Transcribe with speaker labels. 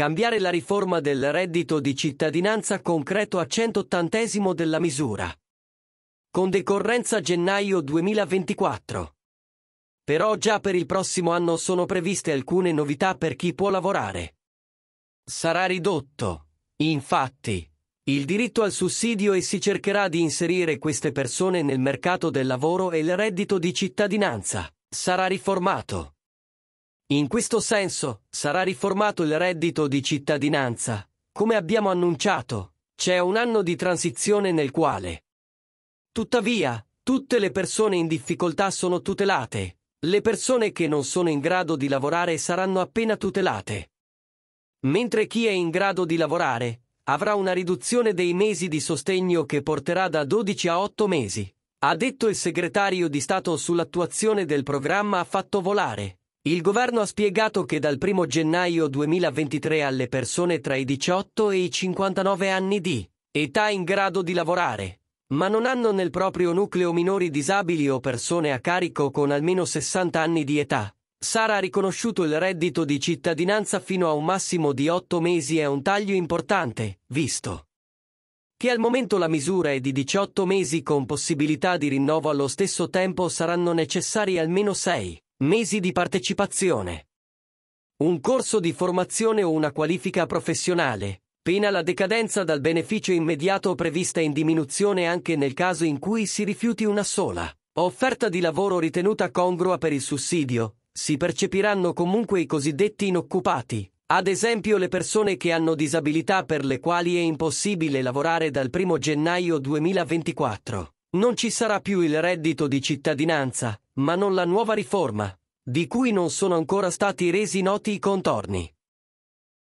Speaker 1: cambiare la riforma del reddito di cittadinanza concreto a 180 della misura. Con decorrenza gennaio 2024. Però già per il prossimo anno sono previste alcune novità per chi può lavorare. Sarà ridotto, infatti, il diritto al sussidio e si cercherà di inserire queste persone nel mercato del lavoro e il reddito di cittadinanza sarà riformato. In questo senso, sarà riformato il reddito di cittadinanza. Come abbiamo annunciato, c'è un anno di transizione nel quale. Tuttavia, tutte le persone in difficoltà sono tutelate. Le persone che non sono in grado di lavorare saranno appena tutelate. Mentre chi è in grado di lavorare avrà una riduzione dei mesi di sostegno che porterà da 12 a 8 mesi. Ha detto il segretario di Stato sull'attuazione del programma ha Fatto Volare. Il governo ha spiegato che dal 1 gennaio 2023 alle persone tra i 18 e i 59 anni di età in grado di lavorare, ma non hanno nel proprio nucleo minori disabili o persone a carico con almeno 60 anni di età, sarà riconosciuto il reddito di cittadinanza fino a un massimo di 8 mesi è un taglio importante, visto che al momento la misura è di 18 mesi con possibilità di rinnovo allo stesso tempo saranno necessari almeno 6. Mesi di partecipazione. Un corso di formazione o una qualifica professionale, pena la decadenza dal beneficio immediato prevista in diminuzione anche nel caso in cui si rifiuti una sola. Offerta di lavoro ritenuta congrua per il sussidio, si percepiranno comunque i cosiddetti inoccupati, ad esempio le persone che hanno disabilità per le quali è impossibile lavorare dal 1 gennaio 2024. Non ci sarà più il reddito di cittadinanza, ma non la nuova riforma, di cui non sono ancora stati resi noti i contorni.